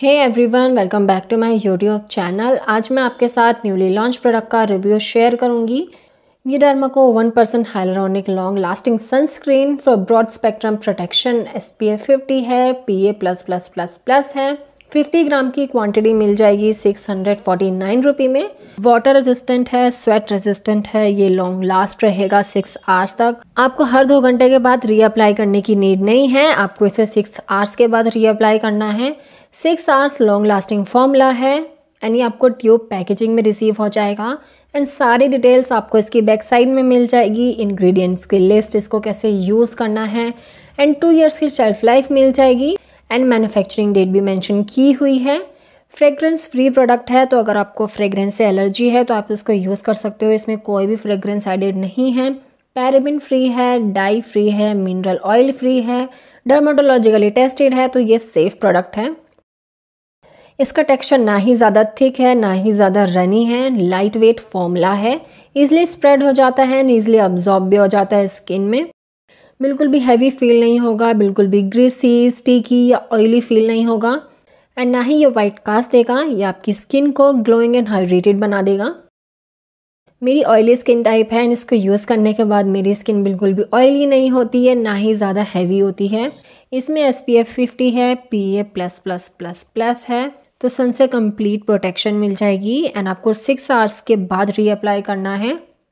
hey everyone welcome back to my YouTube channel आज मैं आपके साथ न्यूली लॉन्च प्रोडक्ट का रिव्यू शेयर करूंगी ये Derma Co one percent hyaluronic long lasting sunscreen for broad spectrum protection S P F fifty है P A plus plus plus plus है 50 ग्राम की क्वांटिटी मिल जाएगी 649 रुपी में वाटर रेजिस्टेंट है sweat resistant है ये लॉन्ग लास्ट रहेगा 6 आवर्स तक आपको हर दो घंटे के बाद रीअप्लाई करने की नीड नहीं है आपको इसे 6 आवर्स के बाद रीअप्लाई करना है six hours long lasting formula है एंड ये आपको ट्यूब पैकेजिंग में रिसीव हो जाएगा एंड सारी डिटेल्स आपको इसकी बैक साइड में मिल जाएगी इंग्रेडिएंट्स की लिस्ट इसको कैसे यूज़ करना है एंड टू इयर्स की शेल्फ लाइफ मिल जाएगी एंड मैन्युफैक्चरिंग डेट भी मेंशन की हुई है फ्रेगरेंस फ्री प्रोडक्ट है तो अगर आपको फ्रेगरेंस से एलर्जी है तो आप इसको यूज़ कर सकते हो इसमें कोई भी फ्रेगरेंस एडेड नहीं है पैराबिन फ्री है डाई फ्री है मिनरल ऑयल फ्री है डर्माटोलॉजिकली टेस्टेड है तो ये सेफ़ प्रोडक्ट है इसका टेक्सचर ना ही ज़्यादा थिक है ना ही ज़्यादा रनी है लाइट वेट फॉर्मूला है ईजिली स्प्रेड हो जाता है ईजिली अब्जॉर्ब भी हो जाता है स्किन में बिल्कुल भी हैवी फील नहीं होगा बिल्कुल भी ग्रीसी स्टिकी या ऑयली फील नहीं होगा एंड ना ही ये वाइट कास्ट देगा या आपकी स्किन को ग्लोइंग एंड हाइड्रेटेड बना देगा मेरी ऑयली स्किन टाइप है एंड इसको यूज़ करने के बाद मेरी स्किन बिल्कुल भी ऑयली नहीं होती है ना ही ज़्यादा हैवी होती है इसमें एस पी एफ फिफ्टी है P A plus plus plus plus है तो सन से कंप्लीट प्रोटेक्शन मिल जाएगी एंड आपको सिक्स आवर्स के बाद रीअप्लाई करना है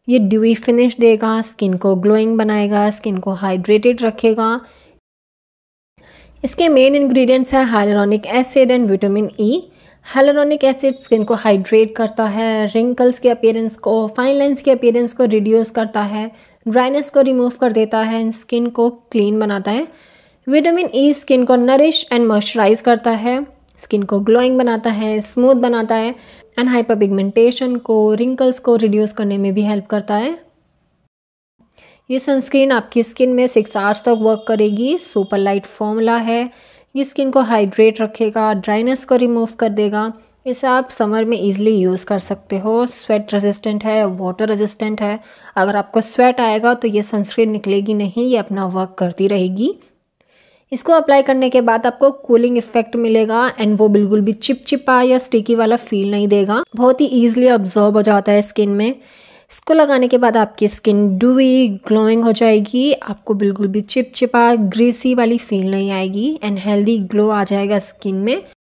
ये ड्यूई फिनिश देगा स्किन को ग्लोइंग बनाएगा स्किन को हाइड्रेटेड रखेगा इसके मेन इंग्रेडिएंट्स है hyaluronic acid and vitamin E hyaluronic acid skin को हाइड्रेट करता है रिंकल्स के अपेयरेंस को फाइन लाइन्स के अपेयरेंस को रिड्यूस करता है ड्राइनेस को रिमूव कर देता है एंड स्किन को क्लीन बनाता है विटामिन ई स्किन को नरिश एंड मॉइस्चराइज करता है स्किन को ग्लोइंग बनाता है स्मूथ बनाता है एंड हाइपर पिगमेंटेशन को रिंकल्स को रिड्यूस करने में भी हेल्प करता है ये सनस्क्रीन आपकी स्किन में सिक्स आवर्स तक वर्क करेगी सुपर लाइट फॉर्मूला है ये स्किन को हाइड्रेट रखेगा ड्राइनेस को रिमूव कर देगा इसे आप समर में इजीली यूज़ कर सकते हो स्वेट रेजिस्टेंट है वाटर रेजिस्टेंट है अगर आपको स्वेट आएगा तो ये सनस्क्रीन निकलेगी नहीं ये अपना वर्क करती रहेगी इसको अप्लाई करने के बाद आपको कूलिंग इफेक्ट मिलेगा एंड वो बिल्कुल भी चिपचिपा या स्टिकी वाला फील नहीं देगा बहुत ही ईजिली ऑब्जॉर्ब हो जाता है स्किन में इसको लगाने के बाद आपकी स्किन डूई ग्लोइंग हो जाएगी आपको बिल्कुल भी चिपचिपा ग्रीसी वाली फील नहीं आएगी एंड हेल्दी ग्लो आ जाएगा स्किन में